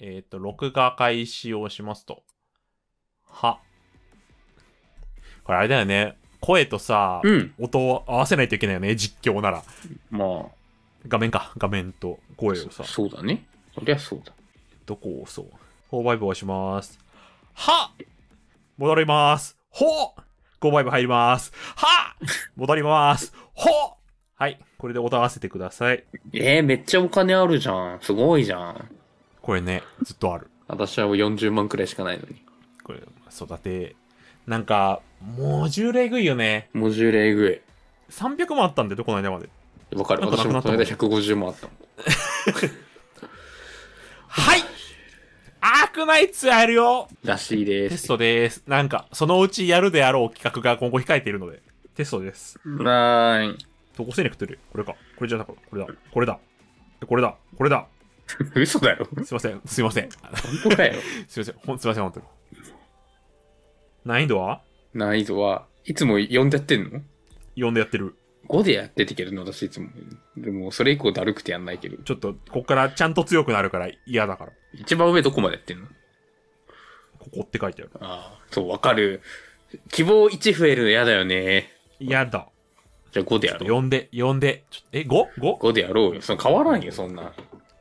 えっ、ー、と、録画開始をしますと。は。これあれだよね。声とさ、うん、音を合わせないといけないよね、実況なら。まあ。画面か、画面と声をさ。そうだね。そりゃそうだ。どこを押そう。4バイブ押します。は戻ります。ほ !5 バイブ入ります。は戻ります。ほはい。これで音合わせてください。えー、めっちゃお金あるじゃん。すごいじゃん。これね、ずっとある。私はもう40万くらいしかないのに。これ、育て、なんか、モジュールえぐいよね。モジュールえぐい。300万あったんだよ、この間まで。わかる。私くなもっこの間150万あったはいアークナイツやるよらしいです。テストです。なんか、そのうちやるであろう企画が今後控えているので、テストです。はーい。投稿戦ってる。これか。これじゃなかった。これだ。これだ。これだ。これだ。嘘だよ。すいません、すいません。本当かよ。すいません、ほんすいません、本当に。難易度は難易度はいつも呼んでやってんの呼んでやってる。5でやっててけど、私いつも。でも、それ以降だるくてやんないけど。ちょっと、こっからちゃんと強くなるから嫌だから。一番上どこまでやってんのここって書いてある。ああ、そう、わかる。希望1増えるの嫌だよね。嫌だ。じゃあ5でやろう。呼んで、呼んで。え、5?5?5 でやろうよ。その変わらんよ、そんな。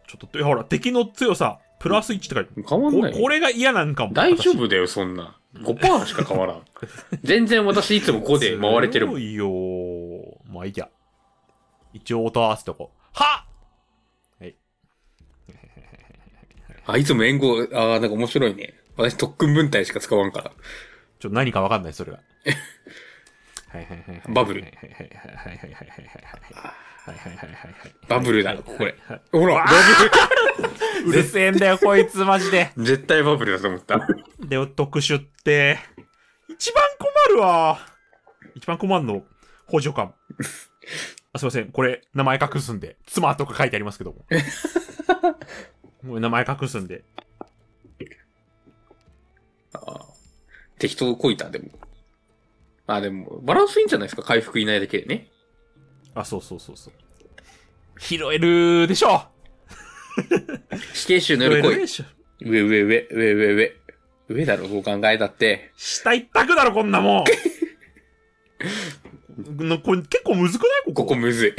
ちょっと、ほら、敵の強さ、プラス1って書いてある。変わんないこ。これが嫌なんかも。大丈夫だよ、そんな。5%しか変わらん。全然私いつも5で回れてるもん。いよまあいいや。一応音合わせとこう。ははい。あ、いつも援護、ああ、なんか面白いね。私特訓文体しか使わんから。ちょ、何かわかんない、それは。はいはいはい。バブル。はいはいはいはいはいはいはいはいはいバブルだ、これ。ほら、バブル。うるせえんだよ、こいつ、マジで。絶対バブルだと思った。で、特殊って、一番困るわ。一番困るの、補助官。あすいません、これ、名前隠すんで、妻とか書いてありますけども。もう名前隠すんで。ああ。適当こいた、でも。あ、でも、バランスいいんじゃないですか回復いないだけでね。あ、そうそうそうそう。拾えるでしょ死刑囚の喜び。上上上上上上。上だろ、どう考えたって。下一択だろ、こんなもん。なこれ結構むずくないここここむず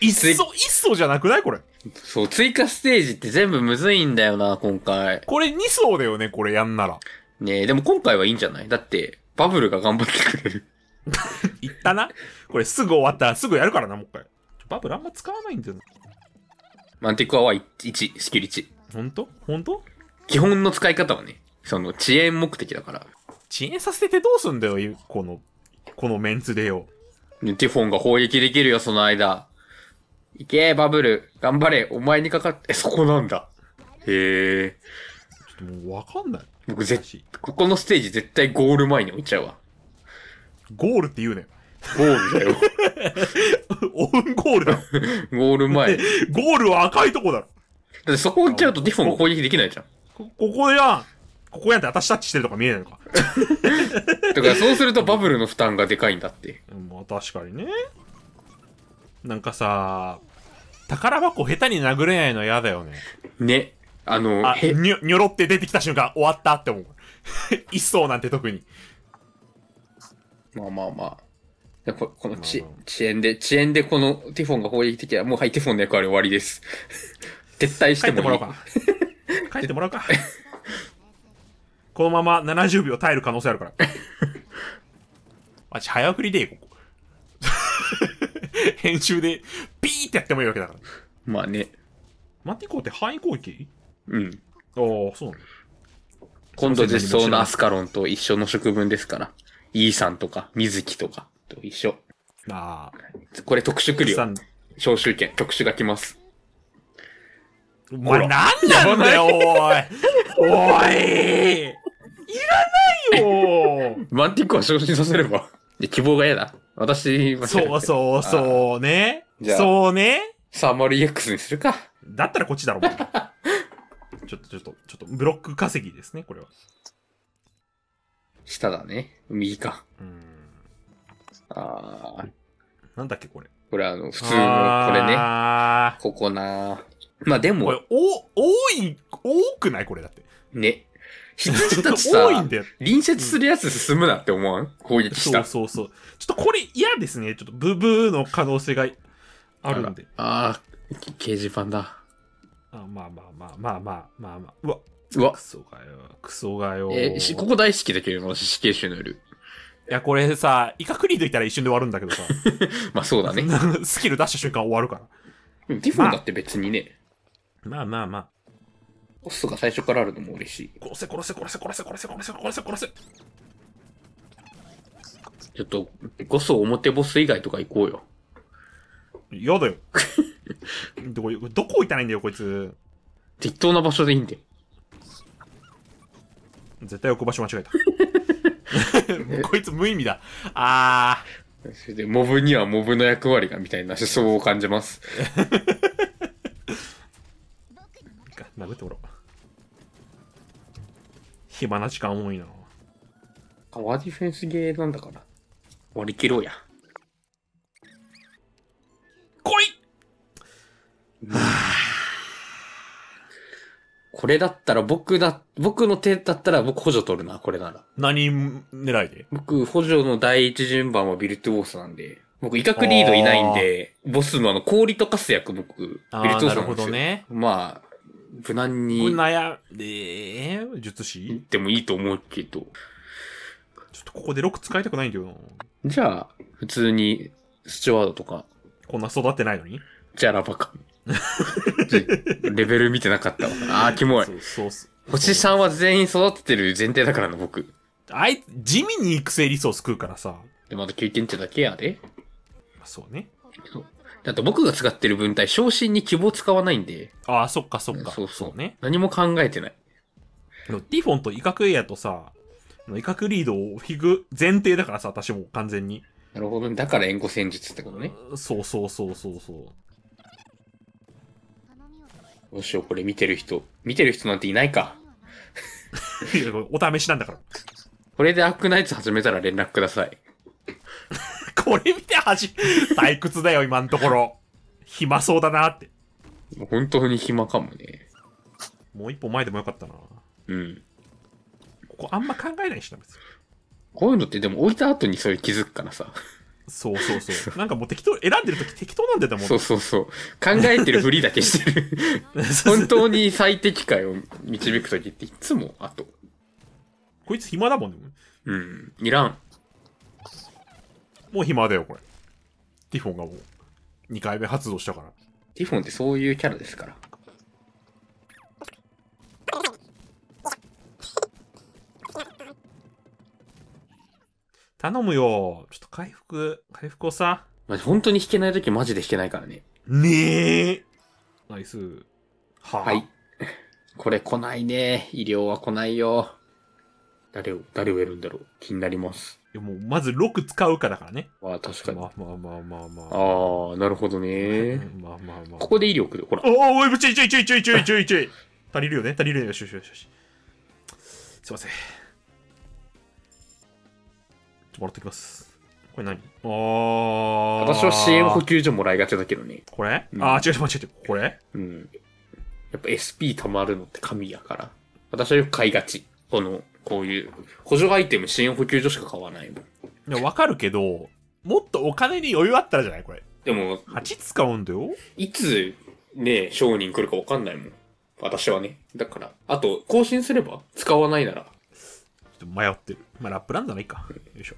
い。いっそ、いっそじゃなくないこれ。そう、追加ステージって全部むずいんだよな、今回。これ2層だよね、これやんなら。ねえ、でも今回はいいんじゃないだって、バブルが頑張ってくれる。言ったなこれすぐ終わったらすぐやるからな、もう一回。バブルあんま使わないんだよな。マンティクアは 1, スキル1。ほんとほんと基本の使い方はね、その遅延目的だから。遅延させてどうすんだよ、この、このメンツでよ。ティフォンが砲撃できるよ、その間。いけー、バブル。頑張れ。お前にかかって、そこなんだ。へえ。もうわかんない。僕絶、ここのステージ絶対ゴール前に置いちゃうわ。ゴールって言うねゴールだよ。オウンゴールだ。ゴール前。ゴールは赤いとこだろ。だってそこ行っちゃうとディフォンが攻撃できないじゃん。ここやん。ここやんって私タッチしてるとか見えないのか。だからそうするとバブルの負担がでかいんだって。まあ確かにね。なんかさ、宝箱下手に殴れないの嫌だよね。ね。あの、あにょ、にょろって出てきた瞬間、終わったって思う。一層なんて特に。まあまあまあ。ここの遅延で、遅延でこのティフォンが攻撃的は、もうはい、ティフォンの役割終わりです。撤退してもらおうか。帰ってもらおうか。このまま70秒耐える可能性あるから。あち、早送りでいここ。編集で、ピーってやってもいいわけだから。まあね。マティコって範囲攻撃うん。ああ、そうな今度実装のアスカロンと一緒の食分ですから。イーサンとか、水木とかと一緒。ああ。これ特殊クリア。召集券、特殊が来ます。お前なんなんだよ、おい。おい。いらないよマンティックは昇進させれば。いや、希望が嫌だ。私、そうそう、そうね。そうね。サーマル EX にするか。だったらこっちだろ、う。ちょっとちょっと、ちょっと、ブロック稼ぎですね、これは。下だね。右か。うん。ああ。なんだっけ、これ。これあの、普通の、これね。ここなまあでも。これ、お、多い、多くないこれだって。ね。羊たちさ、多いんだよ隣接するやつ進むなって思わん攻撃した。そうそうそう。ちょっとこれ嫌ですね。ちょっとブブーの可能性があるんで。ああ、掲示板だ。あまあまあまあまあまあまあまあ。うわうわクソがよ。クソがよ。えーしここ大好きだけど、死刑囚の夜。いや、これさ、イカクリードいたら一瞬で終わるんだけどさ、まあそうだね。スキル出した瞬間終わるから。でもティフォンだって別にね、まあまあまあ。コストが最初からあるのも嬉しい。殺せ殺せ殺せ殺せ殺せ殺せ殺せ殺せ。ちょっと、ゴスを表ボス以外とか行こうよ。嫌だよ。どこ、どこ置いたらいいんだよ、こいつ。適当な場所でいいんだよ。絶対置く場所間違えた。こいつ無意味だ。あー。それで、モブにはモブの役割がみたいな思想を感じます。殴っておろう。暇な時間多いな。パワーディフェンスゲーなんだから。割り切ろうや。これだったら僕だ、僕の手だったら僕補助取るな、これなら。何狙いで僕、補助の第一順番はビルトゥボスなんで、僕、威嚇リードいないんで、ボスのあの、氷とかす役僕、ビルトゥボスなんですよ。なるほどね。まあ、無難に。悩んで、術師でもいいと思うけど。ちょっとここでロック使いたくないんだよな。じゃあ、普通に、スチュワードとか。こんな育ってないのにじゃらばか。レベル見てなかったわ。ああ、キモい。そうそうそう星さんは全員育ててる前提だからな、僕。あい地味に育成リソース食うからさ。で、まだ9点ってだけやで。そうね。そうだって僕が使ってる文体、昇進に希望使わないんで。ああ、そっかそっか。そうそう。ね。何も考えてない。ティフォンと威嚇エアとさ、威嚇リードをフィグ前提だからさ、私も完全に。なるほどね。だから援護戦術ってことね。そうそうそうそうそう。どうしよう、これ見てる人。見てる人なんていないか。お試しなんだから。これでアックナイツ始めたら連絡ください。これ見て恥、退屈だよ、今のところ。暇そうだなって。本当に暇かもね。もう一歩前でもよかったな。うん。ここあんま考えないしな、別に。こういうのってでも置いた後にそれ気づくからさ。そうそうそう。なんかもう適当、選んでる時適当なんだよ、もう。そうそうそう。考えてるふりだけしてる。本当に最適解を導く時っていつもあと。こいつ暇だもんね。うん。いらん。もう暇だよ、これ。ティフォンがもう、2回目発動したから。ティフォンってそういうキャラですから。頼むよ。ちょっと回復、回復をさ。まあ、本当に弾けないときマジで弾けないからね。ねえ。ナイス。はあ、はい。これ来ないね。医療は来ないよ。誰を、誰をやるんだろう。気になります。いやもう、まず6使うかだからね。まあ確かに。まあまあまあまあまあ。ああ、なるほどね。まあまあまあ。ここで医療来る。ほら。おお、おい、ちょいちょいちょいちょいちょいちょいちょい。足りるよね足りるよね。よしよしよし。すいません。ともらってきます。これ何ああ。私は支援補給所もらいがちだけどね。これ、うん、ああ、違う違う違う。これうん。やっぱ SP 貯まるのって神やから。私はよく買いがち。この、こういう。補助アイテム、支援補給所しか買わないもん。いや、わかるけど、もっとお金に余裕あったらじゃないこれ。でも、8使うんだよ。いつ、ね、商人来るかわかんないもん。私はね。だから。あと、更新すれば使わないなら。ちょっと迷ってる。まあ、ラップランドないか。よいしょ。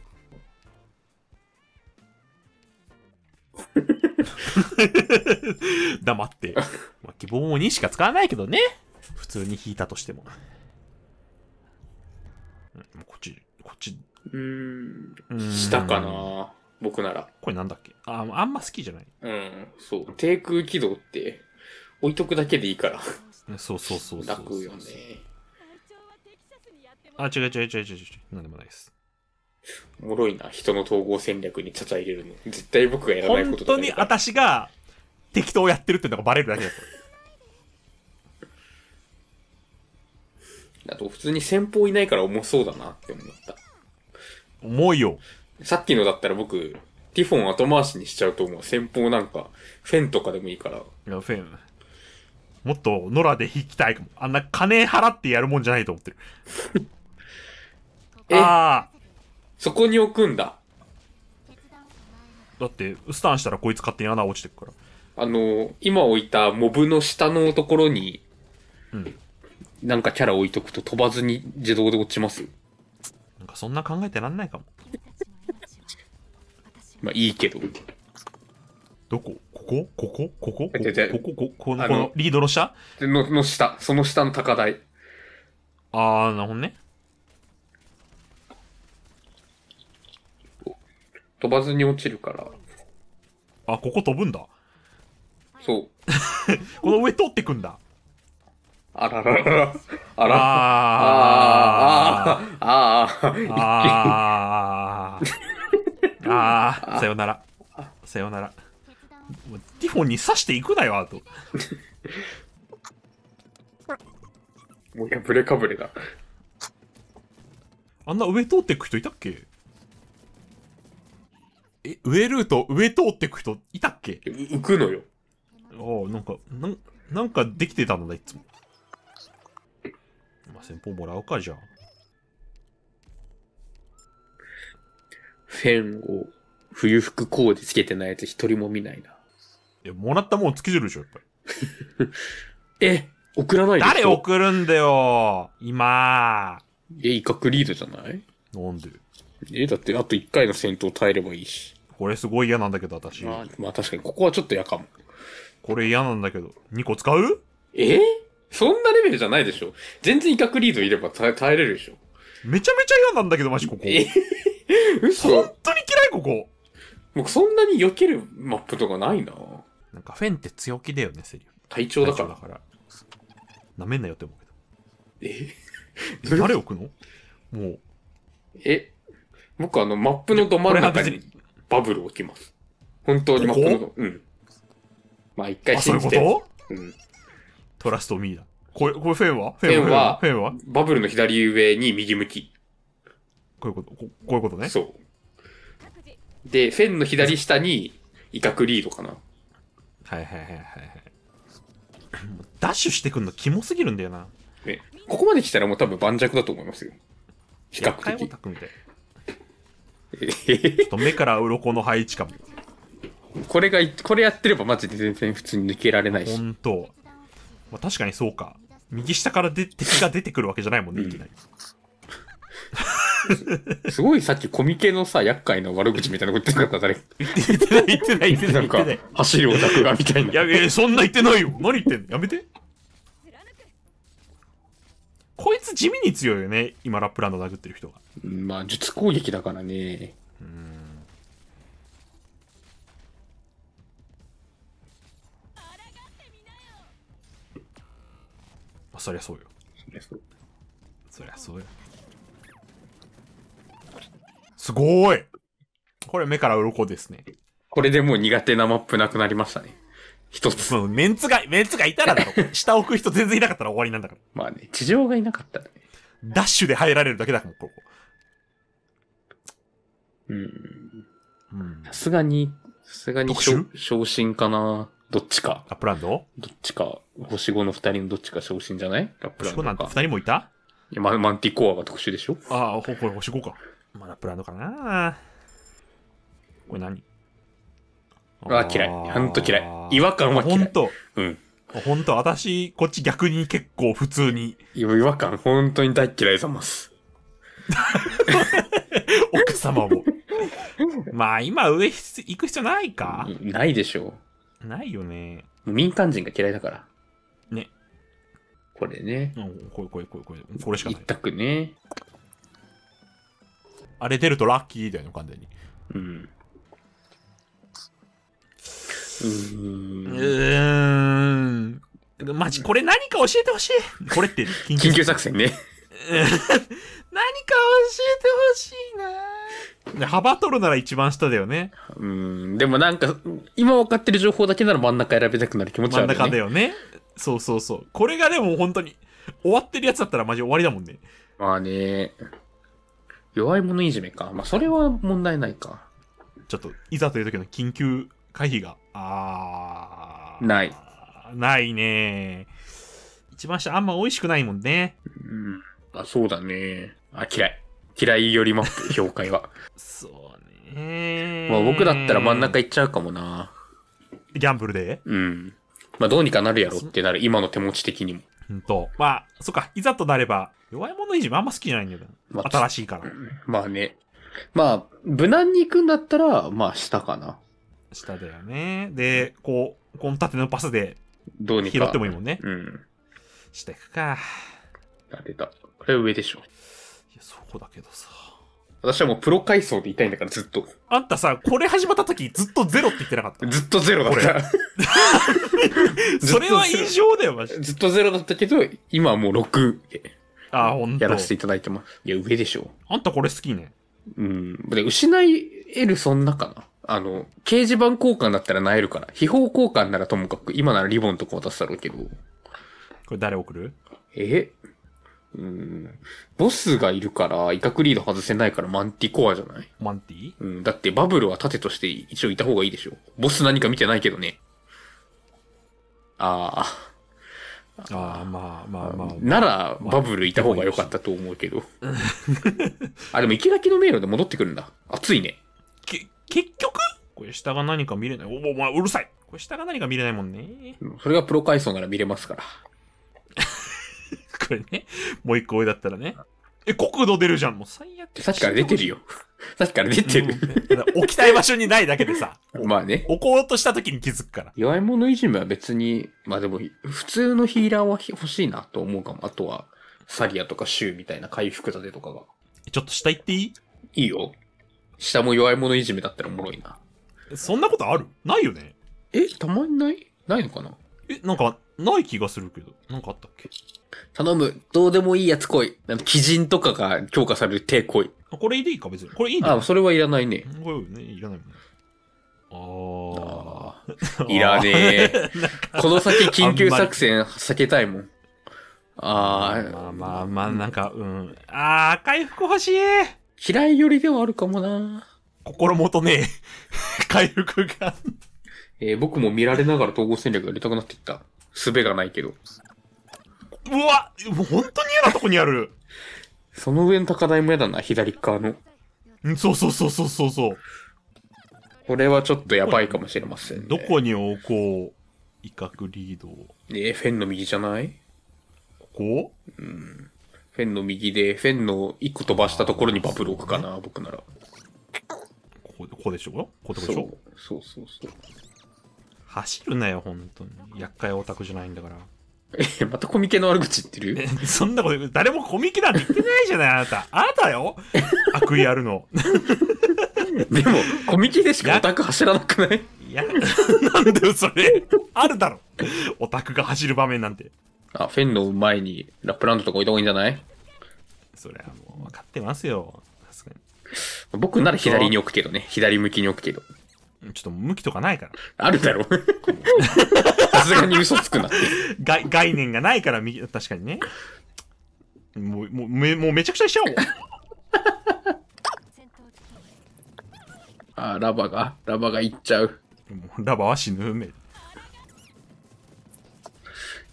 黙って。まあ、希望も2しか使わないけどね。普通に引いたとしても。こっち、こっち。うん、したかな僕なら。これなんだっけああんま好きじゃない。うん、そう。低空軌道って、置いとくだけでいいから。そうそうそうそう。楽よね。あ、違う違う違う違う違う。なんでもないです。おもろいな、人の統合戦略にちゃちゃ入れるの。絶対僕がやらないこと本当に私が適当やってるってのがバレるだけだと。あと、普通に先方いないから重そうだなって思った。重いよ。さっきのだったら僕、ティフォン後回しにしちゃうと思う。先方なんか、フェンとかでもいいから。いや、フェン。もっと、野良で引きたいかも。あんな金払ってやるもんじゃないと思ってる。ああ。そこに置くんだ。だって、スタンしたらこいつ勝手に穴落ちてくから。あの、今置いたモブの下のところに、うん。なんかキャラ置いとくと飛ばずに自動で落ちますなんかそんな考えてらんないかも。まあいいけど。どここここここここここここのリードの下のの下、その下の高台。あー、なるほどね。飛ばずに落ちるから。あ、ここ飛ぶんだ。そう。この上通ってくんだ。あらららら。あら。ああ。ああ。ああ。ああ。さよなら。さよなら。ティフォンに刺していくなよ、あと。もう破れかぶれだ。あんな上通ってく人いたっけえ、上ルート、上通ってく人いたっけ浮くのよ。ああ、なんか、なん、なんかできてたのだ、いつも。まあ、先方もらうか、じゃあ。フェンを冬服コーデつけてないやつ一人も見ないな。いや、もらったもんつけてるでしょ、やっぱり。え、送らない誰送るんだよ、今。え、威嚇リードじゃないなんでえ、だってあと一回の戦闘耐えればいいし。これすごい嫌なんだけど、私。まあ、まあ、確かに、ここはちょっと嫌かも。これ嫌なんだけど。2個使うえそんなレベルじゃないでしょ。全然イカクリードいれば耐え耐えれるでしょ。めちゃめちゃ嫌なんだけど、マジここ。え嘘本当に嫌い、ここ。僕、そんなに避けるマップとかないな。なんか、フェンって強気だよね、セリフ。体調だから。だから。なめんなよって思うけど。え誰置くのもう。え僕、あの、マップのど真ん中に。バブル起きます。本当に、まあ、この、うん。まあ、一回信じて。そういうことうん。トラストミーだ。これ、これフェンはフェンは、フェンはバブルの左上に右向き。こういうこと、こういうことね。そう。で、フェンの左下に威嚇リードかな。はいはいはいはい。ダッシュしてくんのキモすぎるんだよな。え、ここまで来たらもう多分盤石だと思いますよ。比較的。ちょっと目から鱗の配置かも。これが、これやってればマジで全然普通に抜けられないし。ほんと。まあ、確かにそうか。右下からで敵が出てくるわけじゃないもんね、いきなり。すごいさっきコミケのさ、厄介な悪口みたいなこと言ってなかった、誰言ってない、言ってない、言ってない。なんか、走るオタクがみたいな。いや、えー、そんな言ってないよ。何言ってんのやめて。こいつ地味に強いよね今ラップランド殴ってる人がまあ術攻撃だからねうんそりゃそうよそりゃそうよすごいこれ目から鱗ですねこれでもう苦手なマップなくなりましたね一つ。そのメンツが、メンツがいたらだろ。下置く人全然いなかったら終わりなんだから。まあね、地上がいなかったらね。ダッシュで入られるだけだもん、ここ。うん。さすがに、さすがに昇進かな。どっちか。ラップランドどっちか。星5の二人のどっちか昇進じゃないラップランド。星5なんて二人もいたいや、ママンティコアが特殊でしょああ、ほ、これ星5か。まあ、ラップランドかな。これ何は嫌い。ほんと嫌い。違和感は嫌い。ほんと。うん。ほんと、私、こっち逆に結構普通に。違和感、ほんとに大嫌いざます。奥様も。まあ、今上行く必要ないか。ないでしょう。ないよね。民間人が嫌いだから。ね。これね。うん、これ、これ、これ、これ、これしかない。一択ね。あれ出るとラッキーだよね、完全に。うん。うんんマジこれ何か教えてほしいこれって緊急緊急作戦ね 何か教えてほしいな幅取るなら一番下だよね。うん。でもなんか、今分かってる情報だけなら真ん中選びたくなる気持ちある、ね、真ん中だよね。そうそうそう。これがでも本当に、終わってるやつだったらマジ終わりだもんね。まあね。弱い者いじめか。まあそれは問題ないか。ちょっと、いざという時の緊急回避がああ。ない。ないね。一番下あんま美味しくないもんね。うん。あ、そうだね。あ、嫌い。嫌いよりも、評価は。そうね。まあ僕だったら真ん中いっちゃうかもな。ギャンブルでうん。まあどうにかなるやろってなる、今の手持ち的にも。うんと。まあ、そっか、いざとなれば、弱い者いじめあんま好きじゃないんだけど、まあ、新しいから。まあね。まあ、無難に行くんだったら、まあ下かな。下だよね。で、こう、この縦のパスでどうにか。拾ってもいいもんね。うん。下行くか。あ、出た。これ上でしょ。いや、そこだけどさ。私はもうプロ階層でいたいんだからずっと。あんたさ、これ始まった時ずっとゼロって言ってなかったずっとゼロだった。それは以上だよ、マジずっとゼロだったけど、今はもう6で。あ、ほんやらせていただいてます。いや、上でしょ。あんたこれ好きね。うん。で、失えるそんなかな。あの、掲示板交換だったらなえるから。秘宝交換ならともかく、今ならリボンとか渡すだろうけど。これ誰送るえうん。ボスがいるから、威嚇リード外せないからマンティコアじゃないマンティうん。だってバブルは盾として一応いた方がいいでしょ。ボス何か見てないけどね。ああ。ああ、まあまあまあ。なら、バブルいた方が良かったと思うけど。あ、でも、生き垣の迷路で戻ってくるんだ。暑いね。け、結局これ下が何か見れない。お、お前うるさいこれ下が何か見れないもんね。それがプロ階層なら見れますから。これね、もう一個上だったらね。え、国土出るじゃん。もう最悪。さっきから出てるよ。さっきから出てる。置きたい場所にないだけでさ。まあね。置こうとした時に気づくから。弱い者いじめは別に、まあでも、普通のヒーラーは欲しいなと思うかも。あとは、サリアとかシュウみたいな回復立てとかが。ちょっと下行っていいいいよ。下も弱い者いじめだったらおもろいな。そんなことあるないよね。え、たまにないないのかなえ、なんか、ない気がするけど。なんかあったっけ頼む。どうでもいいやつ来い。なんか、人とかが強化される手来い。あこれでいいか、別に。これいいんあ、それはいらないね。これね、いらないもんね。ああ。いらねえ。この先緊急作戦避けたいもん。ああ。まあまあまあ、なんか、うん。ああ、回復欲しい。嫌い寄りではあるかもな心もとねえ、回復が。えー、僕も見られながら統合戦略がりたくなっていった。術がないけど。うわもう本当に嫌なとこにあるその上の高台も嫌だな、左側の。んそうそうそうそうそうそう。これはちょっとやばいかもしれません、ね、どこに置こう威嚇リードを。えー、フェンの右じゃないここうん。フェンの右で、フェンの一個飛ばしたところにバブル置くかな、僕なら。ここでしょここでしょそうそうそう。走るなよ、本当に。厄介オタクじゃないんだから。え、またコミケの悪口言ってるそんなこと、誰もコミケなんて言ってないじゃない、あなた。あなたよ 悪意あるの。でも、コミケでしかオタク走らなくないいや、なんだよ、それ。あるだろ。オタクが走る場面なんて。あ、フェンの前にラップランドとか置いた方がいいんじゃないそれはもう分かってますよ。僕なら左に置くけどね。左向きに置くけど。ちょっと向きとかないから。あるだろ。さすがに嘘つくなって。概概念がないから右、確かにね。もう、もうめもうめちゃくちゃにしちゃおう。あ、ラバが、ラバがいっちゃう。ラバは死ぬね。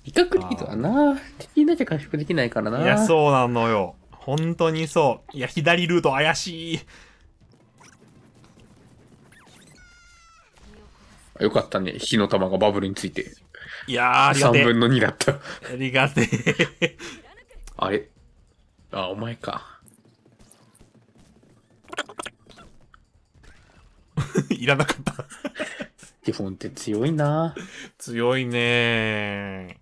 理学リードはな、敵なちゃ回復できないからな。いや、そうなのよ。本当にそう。いや、左ルート怪しい。よかったね。火の玉がバブルについて。いやー、ありがて3分の2だった。ありがてあれあ、お前か。いらなかった基本って強いな強いね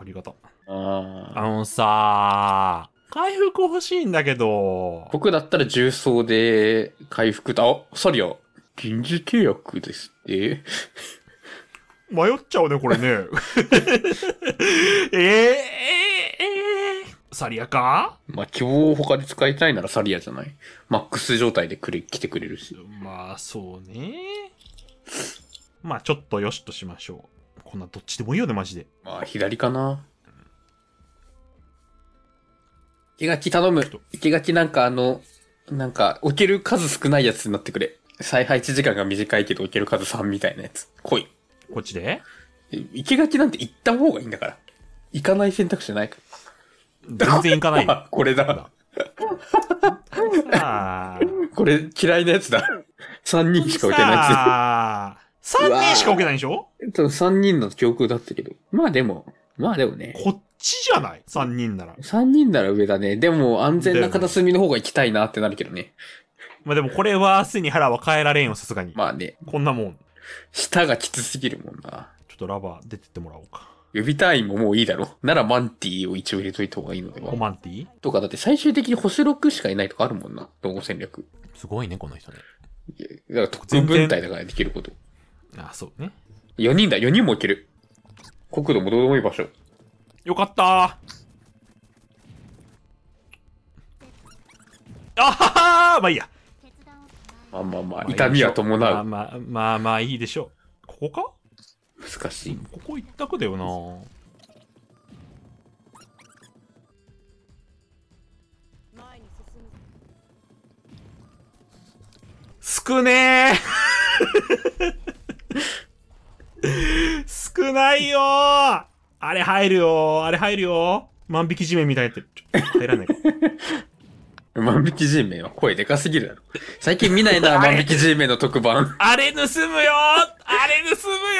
ありがとう。ああのさ回復欲しいんだけど。僕だったら重装で回復だ。あ、そリア臨時契約ですって。迷っちゃうね、これね。ええー、サリアかまあ、希望を他で使いたいならサリアじゃない。マックス状態でくれ来てくれるし。まあ、そうね。まあ、ちょっとよしとしましょう。こんなどっちでもいいよね、マジで。まあ、左かな。生垣頼む。生垣なんかあの、なんか置ける数少ないやつになってくれ。再配置時間が短いけど置ける数3みたいなやつ。来い。こっちで生垣なんて行った方がいいんだから。行かない選択肢ないか全然行かないあ、これだ。これ嫌いなやつだ。3人しか置けないやつ。3人しか置けないんでしょえっ三3人の記憶だったけど。まあでも、まあでもね。こっちじゃない ?3 人なら。3人なら上だね。でも、安全な片隅の方が行きたいなってなるけどね。まあでも、これは明日に腹は変えられんよ、さすがに。まあね。こんなもん。舌がきつすぎるもんな。ちょっとラバー出てってもらおうか。予備隊員ももういいだろ。ならマンティーを一応入れといた方がいいのでは。マンティーとかだって最終的に星6しかいないとかあるもんな。統合戦略。すごいね、この人ね。いや、だから特訓分隊だからできること。あそうね。4人だ、4人もいける。国土もどうでもいい場所。よかったー。あははまあいいや。まあまあまあ、痛みは伴う。まあまあ、まあいいでしょう。ここか難しい。ここ一択だよな少ねえ ないよあれ入るよあれ入るよ万引き地面みたいやってる。入らない 万引き G メンは声でかすぎるだろ。最近見ないな、万引き G メンの特番。あれ盗むよあれ盗むよい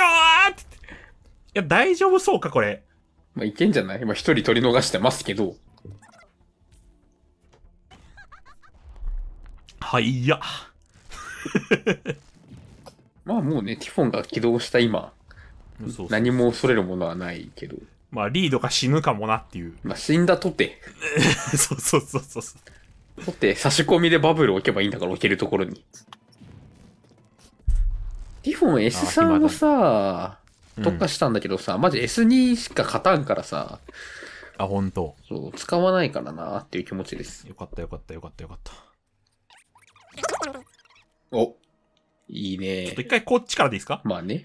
や、大丈夫そうか、これ。まあ、いけんじゃない今一人取り逃してますけど。はいや。まあ、もうね、ティフォンが起動した今、そう何も恐れるものはないけど。まあ、リードが死ぬかもなっていう。まあ、死んだとて。そ うそうそうそうそう。とて、差し込みでバブル置けばいいんだから置けるところに。ディフォン S さんはさ、特化したんだけどさ、まん、マジ S2 しか勝たんからさ。あ、ほんと。そう、使わないからなっていう気持ちです。よかったよかったよかったよかった。お、いいね。ちょっと一回こっちからでいいですかまあね。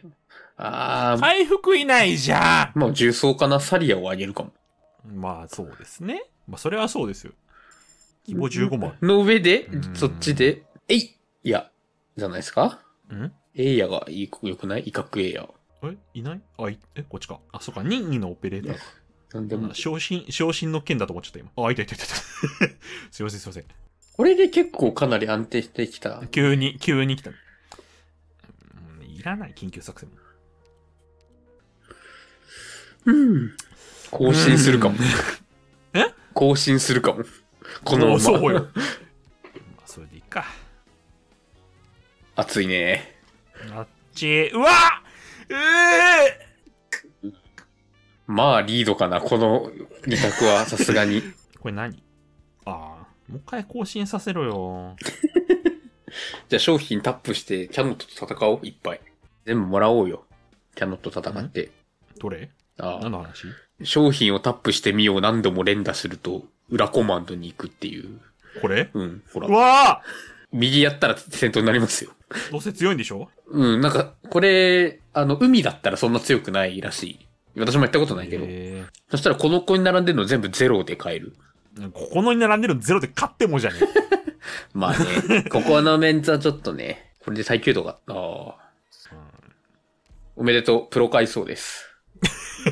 ああ。回復いないじゃん。もう重装かな、サリアをあげるかも。まあ、そうですね。まあ、それはそうですよ。規模15万。の上で、そっちで、えいいや、じゃないですかんエイヤがいいよくない威嚇エイヤ。えいないあい、え、こっちか。あ、そっか。任意のオペレーターなんでも。昇進、昇進の件だと思っちゃった今。あ、いたいたいたいた。すいません、すいません。これで結構かなり安定してきた。急に、急に来た。うん、いらない、緊急作戦も。うん。更新するかも。え更新するかも。このまま。そうよ。まあ、それでいいか。暑いね。あっち、うわえーまあ、リードかな、この2択は、さすがに。これ何ああ、もう一回更新させろよ。じゃあ、商品タップして、キャノットと戦おう、いっぱい。全部もらおうよ。キャノット戦って。どれああ何の話商品をタップしてみよう何度も連打すると、裏コマンドに行くっていう。これうん、ほら。わあ右やったら戦闘になりますよ。どうせ強いんでしょうん、なんか、これ、あの、海だったらそんな強くないらしい。私もやったことないけど。そしたらこの子に並んでるの全部ゼロで買える。ここのに並んでるのゼロで勝ってもじゃねえ。まあね、ここのメンツはちょっとね、これで耐久度が、ああ、おめでとう、プロ買いそうです。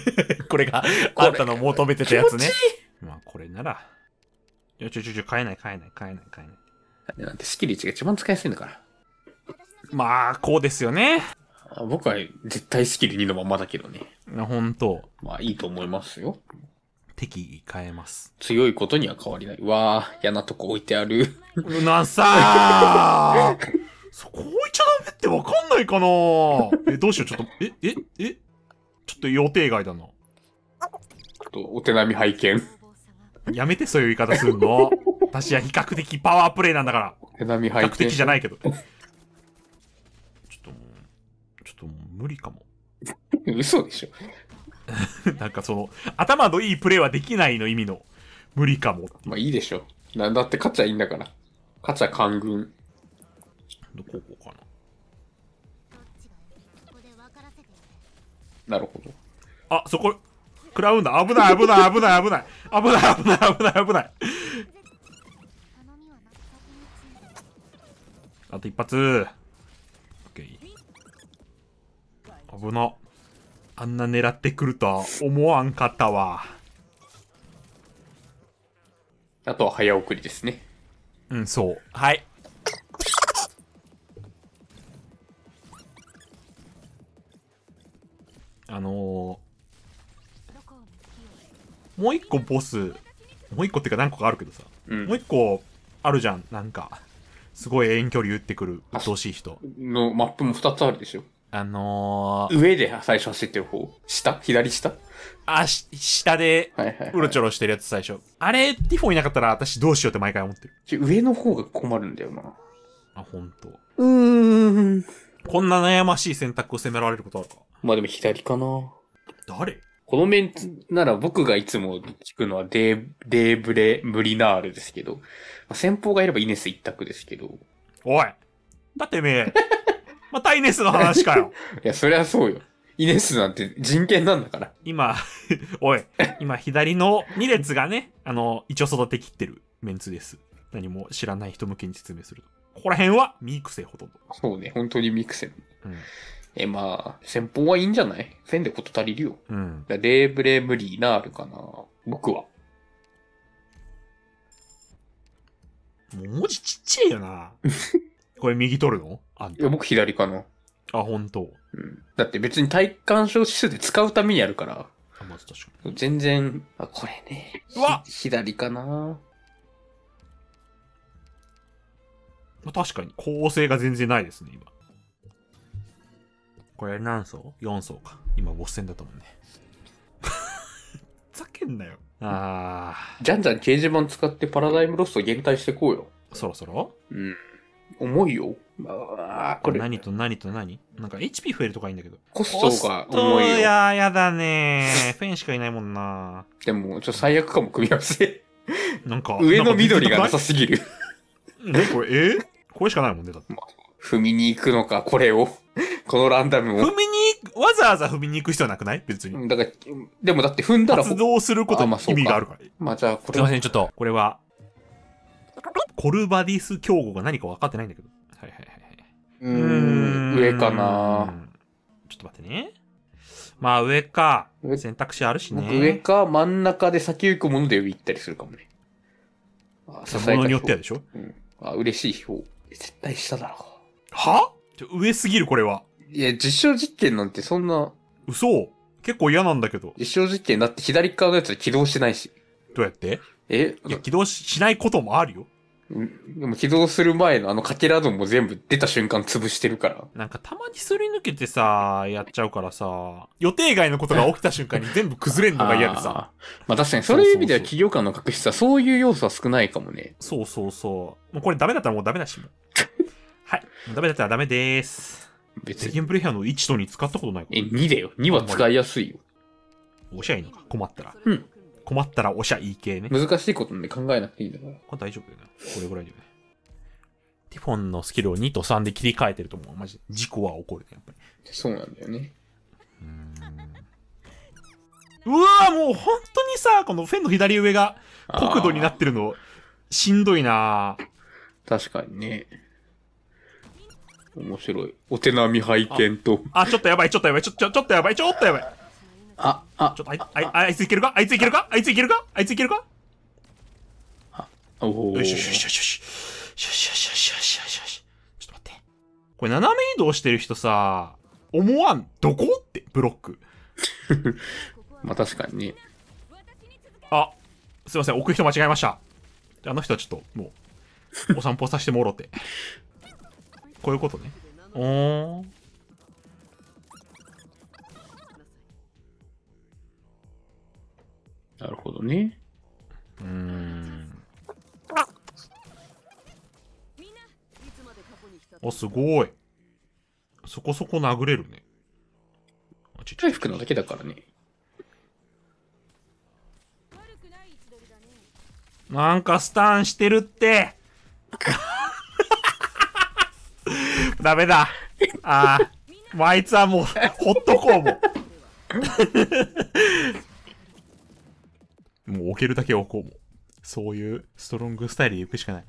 これがあんたの求めてたやつね。まあこれなら。よ、ちょちょちょ、変えない変えない変えない変えない。なんてスキル1が一番使いやすいんだから。まあ、こうですよね。僕は絶対スキル2のままだけどね。ほんと。まあいいと思いますよ。敵変えます。強いことには変わりない。うわあ、嫌なとこ置いてある。うなさー そこ置いちゃダメってわかんないかなえ、どうしよう、ちょっと、え、え、え、ちょっと予定外だな。ちょっとお手並み拝見。やめて、そういう言い方するの。私は比較的パワープレイなんだから。手並み拝見。比較的じゃないけど。ちょっともう、ちょっともう無理かも。嘘でしょ。なんかその、頭のいいプレイはできないの意味の、無理かも。まあいいでしょ。なんだって勝っちゃいいんだから。勝ちゃ官軍。どここなるほど。あ、そこ、食らうんだ。危ない、危ない、危ない、危ない。危ない、危ない、危ない、危ない。あと一発。危な。あんな狙ってくるとは思わんかったわ。あとは早送りですね。うん、そう。はい。あのー、もう一個ボス、もう一個っていうか何個かあるけどさ、うん、もう一個あるじゃん、なんか、すごい遠距離打ってくる、鬱陶しい人。のマップも二つあるでしょ。あのー、上で最初走ってる方下左下あ、し、下で、うろちょろしてるやつ最初。あれ、ティフォンいなかったら私どうしようって毎回思ってる。上の方が困るんだよな。あ、ほんと。うーん。こんな悩ましい選択を責められることあるか。まあでも左かな。誰このメンツなら僕がいつも聞くのはデー、デーブレ・ムリナールですけど、まあ、先方がいればイネス一択ですけど。おいだってめえ、またイネスの話かよ。いや、そりゃそうよ。イネスなんて人権なんだから。今、おい、今左の2列がね、あの、一応育てきってるメンツです。何も知らない人向けに説明すると。ここら辺はミークセほとんど。そうね、本当にミークセ。うん、え、まあ、先方はいいんじゃない線でこと足りるよ。うん。だレーブレムリーナールかな。僕は。もう文字ちっちゃいよな。これ右取るのあんた。いや、僕左かな。あ、本当。うん。だって別に体感症指数で使うためにやるから。あ、まず確かに。全然、あ、これね。うわ左かな。まあ、確かに構成が全然ないですね、今。これ何層 ?4 層か。今、ボス戦だと思うね。ふざけんなよ。ああ。じゃんじゃん掲示板使ってパラダイムロスト減退してこうよ。そろそろうん。重いよ。あこれ。何と何と何なんか HP 増えるとかいいんだけど。コストが重いよ。いや、やだねー。フェンしかいないもんなでも、ちょ、っと最悪かも組み合わせ。なんか。上の緑がなさすぎる。ね、これ、えこれしかないもんね、だって。まあ、踏みに行くのか、これを。このランダムを。踏みに、わざわざ踏みに行く必要なくない別に。だから、でもだって踏んだら。活動することに意味があるから。あまあ、じゃあこれ。すいません、ちょっと。これは、コルバディス競合が何か分かってないんだけど。はいはいはい。うーん、上かなちょっと待ってね。まあ上か。選択肢あるしね。上か、真ん中で先行くもので上行ったりするかもね。あ、支えものによってはでしょ、うん、あ、嬉しい表。絶対下だろは上すぎるこれはいや、実証実験なんてそんな、嘘結構嫌なんだけど実証実験だって左側のやつは起動してないし。どうやってえいや起動ししないこともあるようんでも起動する前のあのかけらどんも全部出た瞬間潰してるから。なんかたまにすり抜けてさやっちゃうからさ予定外のことが起きた瞬間に全部崩れるのが嫌でさあまあ確かにそういう意味では企業間の確執はそういう要素は少ないかもね。そうそうそうもうこれダメだったらもうダメだしもはい。ダメだったらダメです。別に。ゲームプレイヤーの1と2使ったことないえ、2だよ。2は使いやすいよ。おしゃいいのか。困ったら。うん。困ったらおしゃいい系ね。難しいことね、考えなくていいんだから。まあ、大丈夫だよね。これぐらいだよね。ティフォンのスキルを2と3で切り替えてると思う。マジで。事故は起こるね、やっぱり。そうなんだよね。うわーもう本当にさ、このフェンの左上が国土になってるの、しんどいな確かにね。面白い。お手並み拝見と。あ、ちょっとやばい、ちょっとやばい、ちょ、ちょ、ちょっとやばい、ちょっとやばい。あ、あ、ちょっと、あい、あい、あいついけるかあいついけるかあいついけるかあいついけるかあ、おぉ。よしよしよしよし。よしよしよしよしよしよし。ちょっと待って。これ斜め移動してる人さ、思わん、どこって、ブロック。まあ確かにあ、すいません、置く人間違えました。あの人はちょっと、もう、お散歩させてもろて。こういうことね。おー。なるほどね。うん。あ、すごい。そこそこ殴れるね。ちっちゃい服のだけだからね。なんかスタンしてるってダメだ。ああ。もうあいつはもう、ほっとこうも。もう置けるだけ置こうも。そういうストロングスタイルで行くしかない。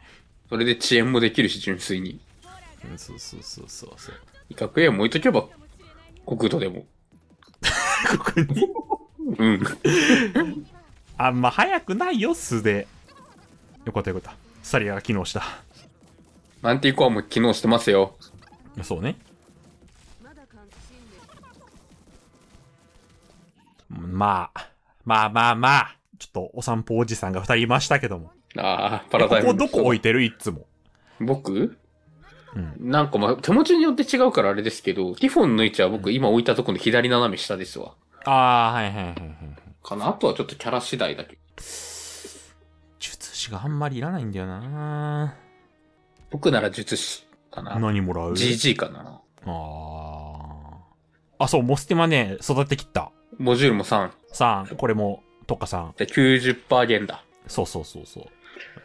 それで遅延もできるし、純粋に。うん、そうそうそうそうそう。威嚇やも置いとけば、国土でも。国にうん。あんま早くないよ、素で。よかったよかった。サリアが機能した。なんていこうも機能してますよ。そうねまあまあまあまあちょっとお散歩おじさんが2人いましたけどもああパラダイムここどこ置いてるいつも僕うん、なんかまあ手持ちによって違うからあれですけど、ティフォンの位置は僕今置いたとこの左斜め下ですわ。ああ、はいはいはいはい。かなあとはちょっとキャラ次第だけど。術師があんまりいらないんだよな僕なら術師。かな。何もらう ?GG かな。ああ。あ、そう、モステマね、育ててきた。モジュールも3。3、これも、とか3。で、90%減だ。そうそうそうそう。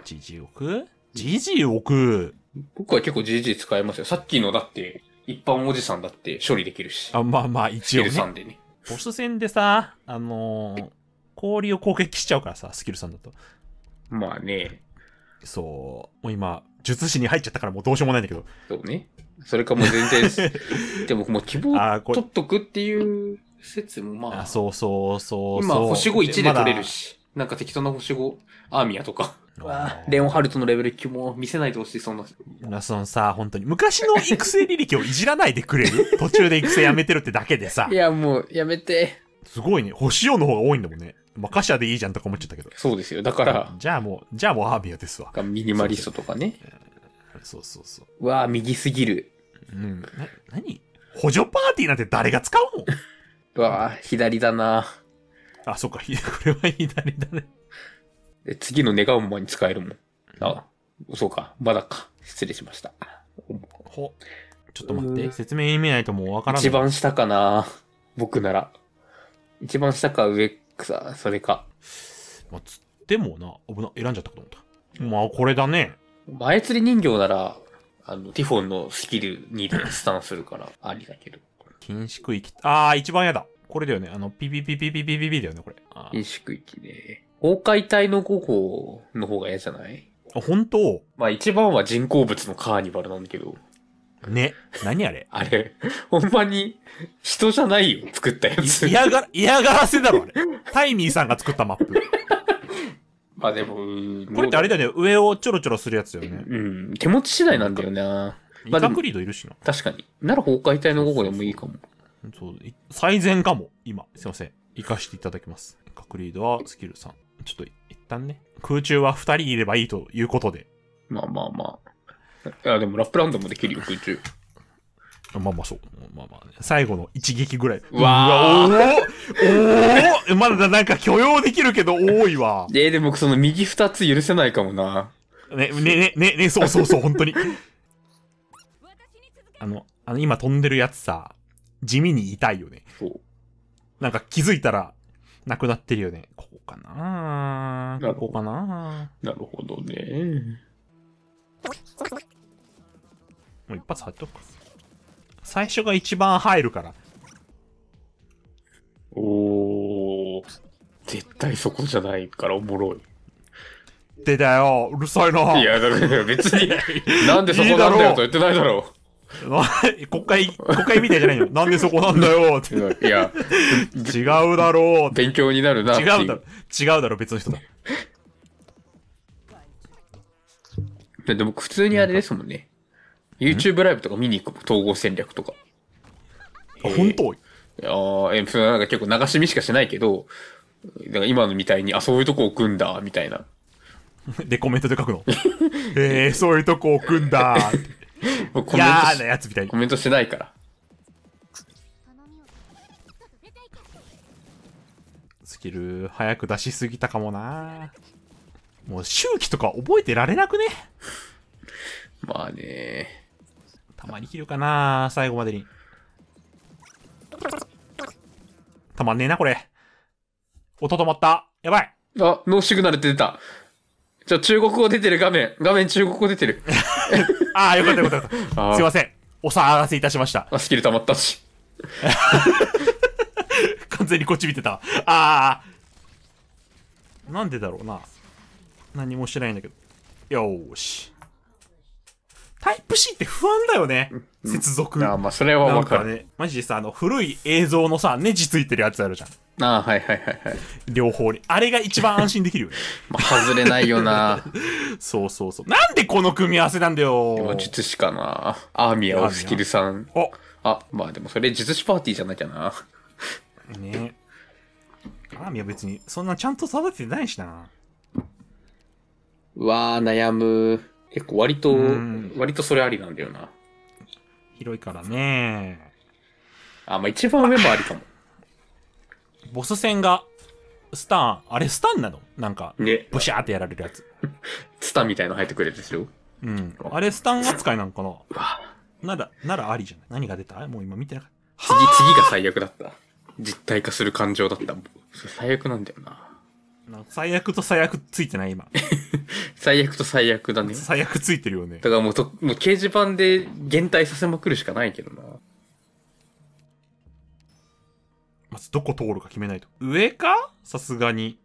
GG 置く ?GG 置く。僕は結構 GG 使えますよ。さっきのだって、一般おじさんだって処理できるし。あ、まあまあ、一応、ね。スキル3でね。ボス戦でさ、あのー、氷を攻撃しちゃうからさ、スキル3だと。まあね。そう。もう今、術師に入っちゃったからもうどうしようもないんだけど。そうね。それかもう全然、でももう希望取っとくっていう説もまあ。あそうそうそう今、星5、1で取れるし。なんか適当な星5、アーミアとか。レオンハルトのレベル級も見せないでほしい、そんな。ラソンさ、本当に。昔の育成履歴をいじらないでくれる 途中で育成やめてるってだけでさ。いや、もう、やめて。すごいね。星4の方が多いんだもんね。まあ、貨車でいいじゃんとか思っちゃったけど。そうですよ。だから。じゃあもう、じゃあもうアービアですわ。ミニマリストとかね。そうそうそう。うわあ、右すぎる。うん。な、何補助パーティーなんて誰が使うのうわあ、左だな。あ、そっか、これは左だね。次の願うままに使えるもん。あ、そうか、まだか。失礼しました。ほ。ちょっと待って、説明見ないともうわからない。一番下かな僕なら。一番下か上くさ、それか。まあ、つってもな、危な、選んじゃったかと思った。まあ、これだね。前釣り人形なら、あの、ティフォンのスキルにスタンするから、ありだけど。禁止区域、ああ、一番嫌だ。これだよね。あの、ピピピピピピピピだよね、これ。禁止区域ね。崩壊体の5号の方が嫌じゃないあ、本当まあ一番は人工物のカーニバルなんだけど。ね。何あれ あれ、ほんまに人じゃないよ、作ったやつ。嫌が、嫌がらせだろ、あれ。タイミーさんが作ったマップ。まあでも、これってあれだよね、上をちょろちょろするやつだよね。うん、手持ち次第なんだよな。イカクリードいるしな。確かに。なら崩壊隊の午後でもいいかも。そう最善かも、今。すいません。生かしていただきます。イカクリードはスキル3。ちょっと、一旦ね、空中は2人いればいいということで。まあまあまあ。あ、でもラップランドもできるよ、空中。まあまあそう。まあまあね。最後の一撃ぐらい。うわーおおおまだなんか許容できるけど多いわ。えでもその右二つ許せないかもな。ね、ね、ね、ね、ね、そうそうそう、本当に。あの、あの今飛んでるやつさ、地味に痛いよね。そう。なんか気づいたら、なくなってるよね。ここかなここかななるほどね。もう一発入っとくか。最初が一番入るから。おー。絶対そこじゃないからおもろい。でだよ、うるさいな。いや、だ別に、なんでそこなんだよと言ってないだろう。いい 国会、国会みたいじゃないよ。なんでそこなんだよって。いや、違うだろう勉強になるな違うだろ、違うだろ、別の人だ。だって僕普通にあれですもんね。YouTube ライブとか見に行く統合戦略とか。あ、本当あえ、なんか結構流し見しかしないけど、だから今のみたいに、あ、そういうとこ置くんだ、みたいな。で、コメントで書くの。えー、そういうとこ置くんだ。コメントなやつみたいに。コメントしてないから。スキル、早く出しすぎたかもなもう周期とか覚えてられなくねまあね。たまに切るかな最後までに。たまんねえな、これ。音止まった。やばい。あ、ノーシグナルって出た。じゃ中国語出てる画面。画面中国語出てる。ああ、よかったよかった。すいません。お騒がせいたしました。あ、スキル溜まったし。完全にこっち見てた。ああ。なんでだろうな。何もしてないんだけど。よーし。タイプ C って不安だよね。接続。あまあ、それはわかる。ね、マジでさ、あの、古い映像のさ、ネジついてるやつあるじゃん。ああ、はいはいはいはい。両方に。あれが一番安心できるよね。まあ、外れないよな。そうそうそう。なんでこの組み合わせなんだよ。でも、術師かな。アーミアオスキルさん。おあ、まあでもそれ術師パーティーじゃなきゃな。ねアーミア別に、そんなちゃんと育ててないしな。わあ、悩む。結構割と、割とそれありなんだよな。広いからね。あ、まあ一番上もありかも。ボス戦が、スタン、あれスタンなのなんか、ね、ブシャーってやられるやつ。ツタンみたいの入ってくれるでしょうん。あれスタン扱いなんかななら、ならありじゃない何が出たもう今見てなかった。次、次が最悪だった。実体化する感情だった。最悪なんだよな。最悪と最悪ついてない今。最悪と最悪だね。最悪ついてるよね。だからもうと、もう掲示板で減退させまくるしかないけどな。まずどこ通るか決めないと。上かさすがに。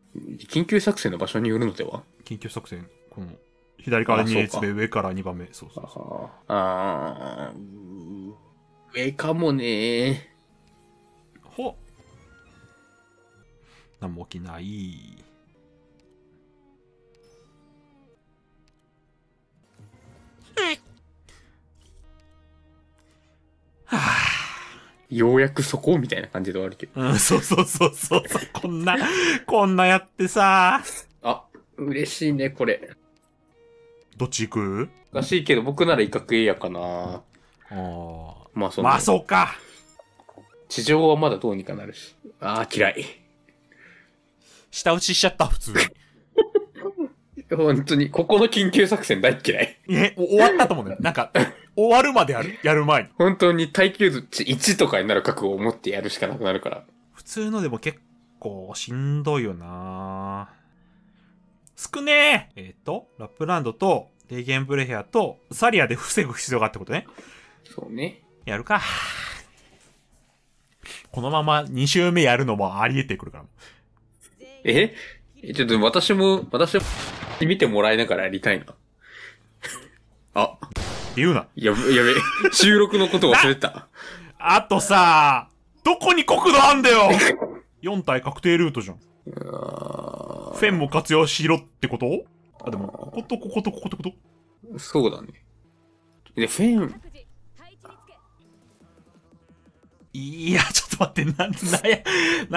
緊急作戦の場所によるのでは緊急作戦、この、左から2列目、上から2番目。そうそうそう。ああ、上かもねほなんも起きない。ようやくそこみたいな感じで終わるけど。うん、そうそうそうそう。こんな、こんなやってさ。あ、嬉しいね、これ。どっち行くらしいけど、僕なら威嚇エやかな。ああ。まあ、そまあ、そうか。地上はまだどうにかなるし。ああ、嫌い。下打ちしちゃった、普通に。本当に、ここの緊急作戦大嫌い。え、終わったと思うね。なんか、終わるまでやる、やる前に。本当に耐久値1とかになる覚悟を持ってやるしかなくなるから。普通のでも結構しんどいよな少ねええっ、ー、と、ラップランドと、デーゲンブレヘアと、サリアで防ぐ必要があってことね。そうね。やるか。このまま2周目やるのもあり得てくるから。えちょっと私も、私も見てもらいながらやりたいな。あ。って言うな。やべ、やべ、収録のこと忘れた。あとさ、どこに国土あんだよ !4 体確定ルートじゃん。フェンも活用しろってことあ、でも、こことこことこことことそうだね。で、フェン。いや、ちょっと待って、な、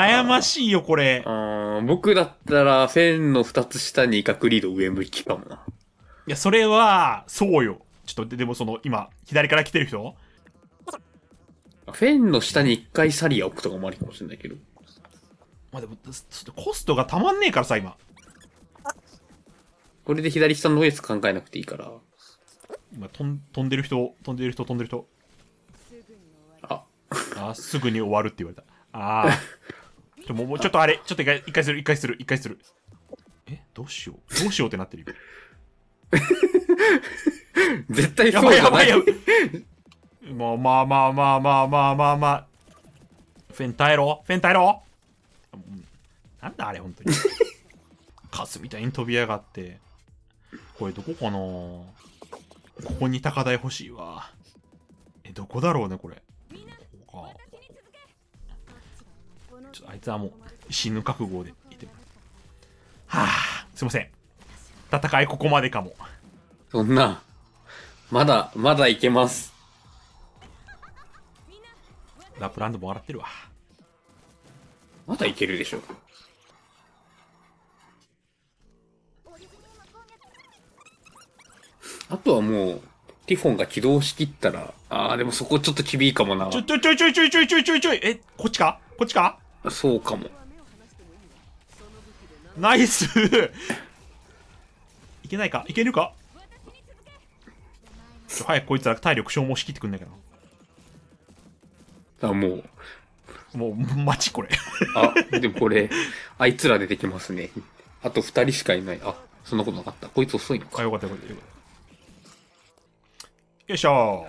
なや、悩ましいよ、これ。ん、僕だったら、フェンの2つ下に隠リード上向きかもな。いや、それは、そうよ。ちょっとでもその今左から来てる人フェンの下に1回サリア置くとかもありかもしれないけど。まあでも、コストがたまんねえからさ、今。これで左下のやつ考えなくていいから。今、とん飛んでる人、飛んでる人、飛んでる人。あ。あ、すぐに終わるって言われた。ああ。ちょ、もう、ちょっとあれ、ちょっと一回、一回する、一回する、一回する。え、どうしよう。どうしようってなってる。絶対そうじゃない。やばいやばい。もう、まあまあまあまあまあまあまあ。フェン耐えろフェン耐えろなんだあれ、本当に。カスみたいに飛び上がって。これどこかなここに高台欲しいわ。え、どこだろうね、これ。ここか。ちょあいつはもう死ぬ覚悟でいてもはあ、すいません。戦いここまでかも。そんな。まだ、まだいけます。ラプランドも笑ってるわ。まだいけるでしょ。あとはもう、ティフォンが起動しきったら、ああ、でもそこちょっと厳いかもな。ちょ、ちょ、ちょ、ちょ、ちょ、ちょ、ちょ、ちょ、ちょ、え、こっちかこっちかそうかも。ナイス いけないかいけるか早くこいつら体力消耗しきってくんだけかな。あ、もう。もう、待ちこれ。あ、でもこれ、あいつら出てきますね。あと二人しかいない。あ、そんなことなかった。こいつ遅いのか。あ、よかったよかったよかった。よいしょ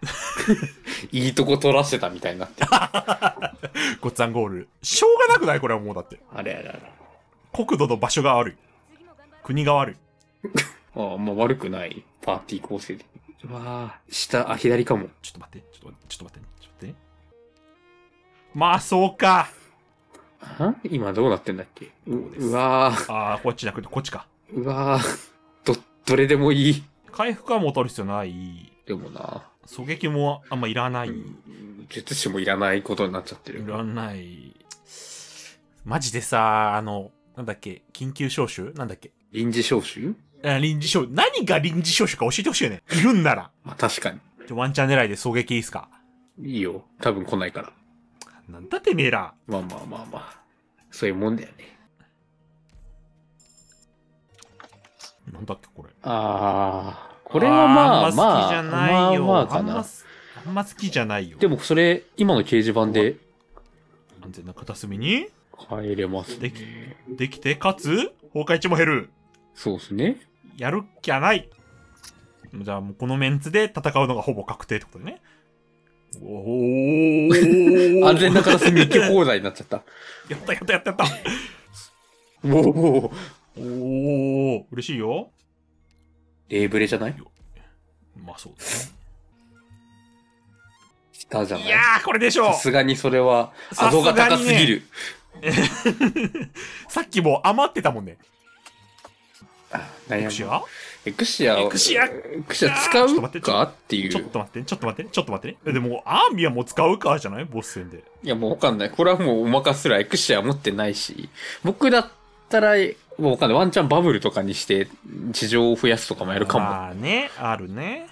いいとこ取らせたみたいになって。ごっつぁんゴール。しょうがなくないこれはもうだって。あれあれあれ。国土の場所が悪い。国が悪い。ああ、まあ悪くない。パーティー構成で。うわあ、下、あ、左かも。ちょっと待って、ちょっと待って、ちょっと待って、ちょっと待って。まあ、そうか。は今どうなってんだっけうわああ、こっちじゃなくて、こっちか。うわー。ど、どれでもいい。回復はもう取る必要ない。でもな。狙撃もあんまいらない。術師もいらないことになっちゃってる。いらない。マジでさ、あの、なんだっけ、緊急招集なんだっけ臨時招集臨時招何が臨時招集か教えてほしいよね。いるんなら。まあ確かに。じゃ、ワンチャン狙いで狙撃いいっすかいいよ。多分来ないから。なんだてめえら。まあまあまあまあ。そういうもんだよね。なんだっけ、これ。ああ。これはまあ、あま好きじゃないよ。まあ、まあ、あんまあんま好きじゃないよ。でもそれ、今の掲示板で。安全な片隅に帰れます、ね、でき、できて、かつ、崩壊値も減る。そうですね。やるっきゃない。じゃあもうこのメンツで戦うのがほぼ確定ってことでね。おお安全な形隅行き放題になっちゃった。やったやったやったやった。おおおお嬉しいよ。レーブレじゃないまあそうすね。来たじゃないいやー、これでしょうさすがにそれは、アドが高すぎる。ね、さっきも余ってたもんね。エクシアエクシアエクシアエクシア使うかっていう。ちょっと待って、ちょっと待って、ちょっと待ってね。でも、アーミアも使うかじゃないボス戦で。いや、もうわかんない。これはもうお任せすらエクシア持ってないし、僕だったら、もうわかんない。ワンチャンバブルとかにして、地上を増やすとかもやるかも。ああね、あるね。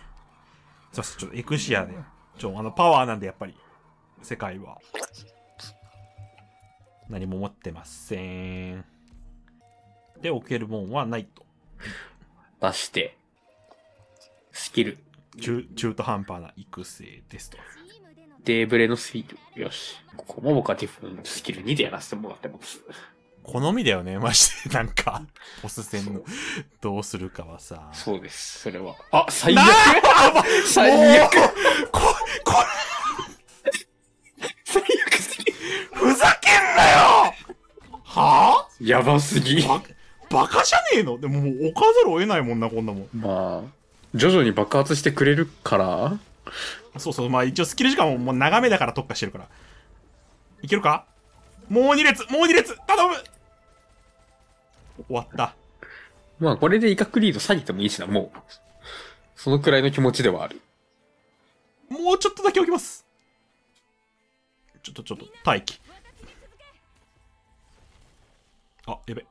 そうそう、ちょっとエクシアね。ちょ、あの、パワーなんでやっぱり、世界は。何も持ってません。で、置けるもんはないと。出して、スキル。中、中途半端な育成ですと。デーブレのスキル。よし。ここも僕はディフのスキル2でやらせてもらってます。好みだよね、まして。なんか、ボス戦の、どうするかはさ。そうです、それは。あ、最悪最悪こ、これ最悪すぎふざけんなよはぁ、あ、やばすぎ。バカじゃねえのでももう置かざるを得ないもんな、こんなもん。まあ、徐々に爆発してくれるからそうそう、まあ一応スキル時間ももう長めだから特化してるから。いけるかもう2列もう2列頼む終わった。まあこれで威嚇リード下げてもいいしな、もう。そのくらいの気持ちではある。もうちょっとだけ置きます。ちょっとちょっと、待機。あ、やべ。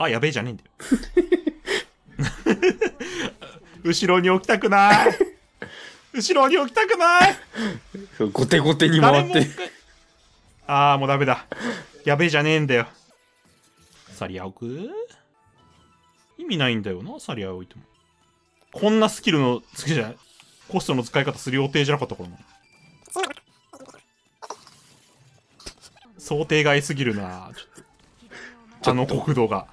あ、やべえじゃねえんだよ。後ろに置きたくない後ろに置きたくない後手後手に回ってああもうダメだやべえじゃねえんだよサリア置く意味ないんだよなサリア置いてもこんなスキルのきじゃないコストの使い方する予定じゃなかったからな想定外すぎるなちょっとあの国土が。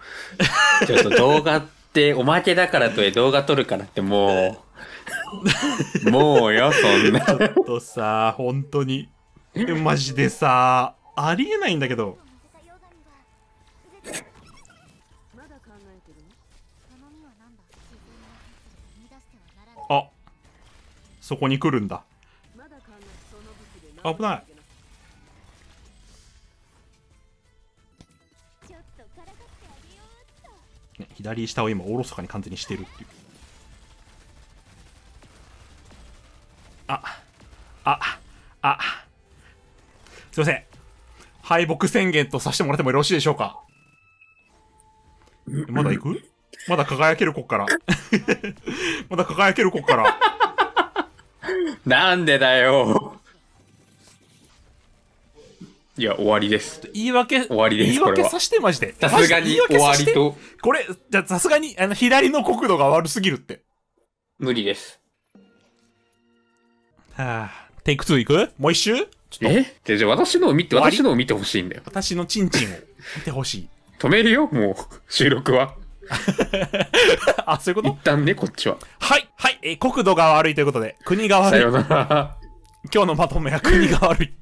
ちょっと動画っておまけだからとえ動画撮るからってもう、もうよ、そんな。ちょっとさ、本当に。マジでさ、ありえないんだけど。あそこに来るんだ危ないね、左下を今おろそかに完全にしてるっていうあああすいません敗北宣言とさせてもらってもよろしいでしょうかまだ行くまだ輝けるこっから まだ輝けるこっからなんでだよいや、終わりです。言い訳、終わりです。言い訳させて、マジで。さすがに終わりと。これ、じゃさすがに、あの、左の国土が悪すぎるって。無理です。はあ、テイク2いくもう一周えじゃじゃ私のを見て、私のを見てほしいんだよ。私のチンチンを見てほしい。止めるよ、もう、収録は。あ、そういうこと一旦ね、こっちは。はい、はい、えー、国土が悪いということで、国が悪い。さよなら。今日のまとめは国が悪い。